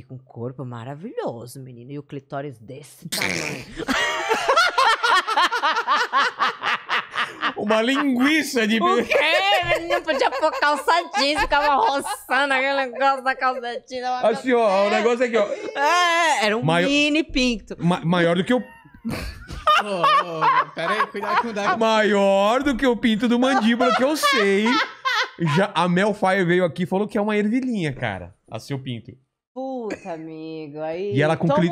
Fica um corpo maravilhoso, menino. E o clitóris desse é. tamanho. Uma linguiça de... O quê? Menino podia pôr calça jeans, ficava roçando aquele negócio da calça jeans. Assim, ó, o negócio aqui, ó. É, era um Maior- mini pinto. Ma- maior do que o... Ô, pera aí, cuidado com o Maior do que o pinto do mandíbula, que eu sei. Já, a Mel Fire veio aqui e falou que é uma ervilhinha, cara. Assim o pinto. Puta, amigo, aí. E ela com cli...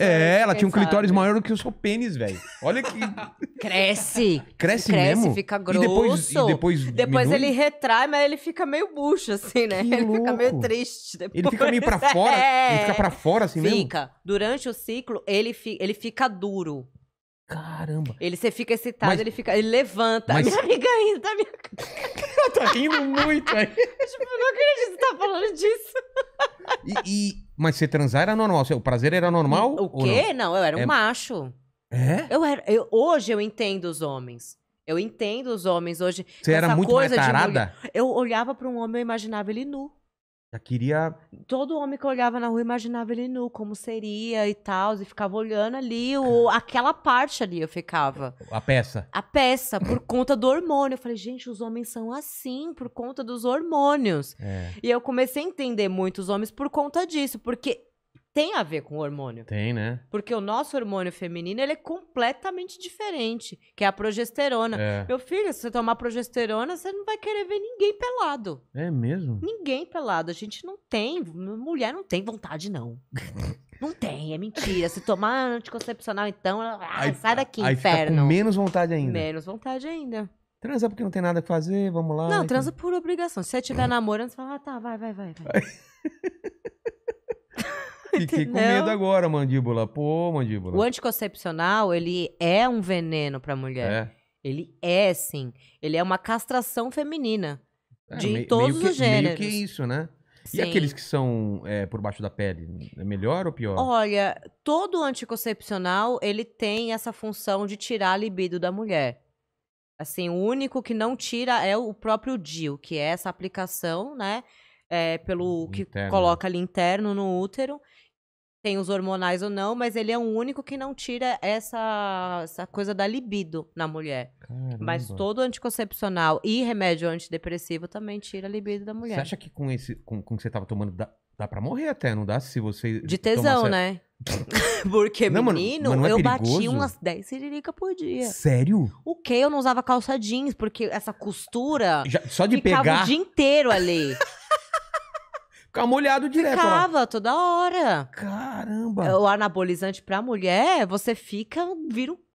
É, ela tinha um clitóris sabe? maior do que o seu pênis, velho. Olha que. Cresce. Cresce, Cresce mesmo? fica grosso. E depois. E depois, depois ele retrai, mas ele fica meio bucho, assim, né? Que ele louco. fica meio triste. Depois. Ele fica meio pra fora. É. Ele fica pra fora, assim fica. mesmo? Fica. Durante o ciclo, ele, fi... ele fica duro. Caramba. Ele, você fica excitado, mas... ele fica. Ele levanta. Mas... Minha amiga ainda tá minha. Ela tá rindo muito aí. tipo, eu não acredito que você tá falando disso. E, e- mas você transar era normal? O prazer era normal? O ou quê? Não, eu era um É- macho. É? Eu era, eu- hoje eu entendo os homens. Eu entendo os homens hoje. Você era muito mais coisa de Eu olhava pra um homem e imaginava ele nu. Já queria. Todo homem que olhava na rua imaginava ele nu, como seria e tal, e ficava olhando ali, o, é. aquela parte ali eu ficava. A peça? A peça, por conta do hormônio. Eu falei, gente, os homens são assim, por conta dos hormônios. É. E eu comecei a entender muito os homens por conta disso, porque tem a ver com o hormônio. Tem, né? Porque o nosso hormônio feminino, ele é completamente diferente, que é a progesterona. É. Meu filho, se você tomar progesterona, você não vai querer ver ninguém pelado. É mesmo? Ninguém pelado. A gente não tem, mulher não tem vontade, não. Não tem, é mentira. Se tomar anticoncepcional, então, ai, ah, aí, sai daqui, aí inferno. com menos vontade ainda. Menos vontade ainda. Transa porque não tem nada a fazer, vamos lá. Não, transa então. por obrigação. Se você tiver ah. namorando, você fala, ah, tá, vai, vai, vai. vai. Fiquei com medo agora, mandíbula. Pô, mandíbula. O anticoncepcional, ele é um veneno pra mulher. É. Ele é, sim. Ele é uma castração feminina. É, de meio, todos meio que, os gêneros. Meio que isso, né? Sim. E aqueles que são é, por baixo da pele, é melhor ou pior? Olha, todo anticoncepcional, ele tem essa função de tirar a libido da mulher. Assim, o único que não tira é o próprio DIU, que é essa aplicação, né? é, pelo que coloca ali interno no útero. Tem os hormonais ou não, mas ele é o único que não tira essa, essa coisa da libido na mulher. Caramba. Mas todo anticoncepcional e remédio antidepressivo também tira a libido da mulher. Você acha que com esse com, com que você tava tomando dá, dá pra morrer até, não dá? Se você. De tesão, né? Porque, não, menino, mano, é eu bati umas 10 siririca por dia. Sério? O que? Eu não usava calça jeans, porque essa costura. Já, só de ficava pegar. o dia inteiro ali. Ficava molhado direto. Ficava lá. toda hora. Caramba. É, o anabolizante pra mulher, você fica, vira um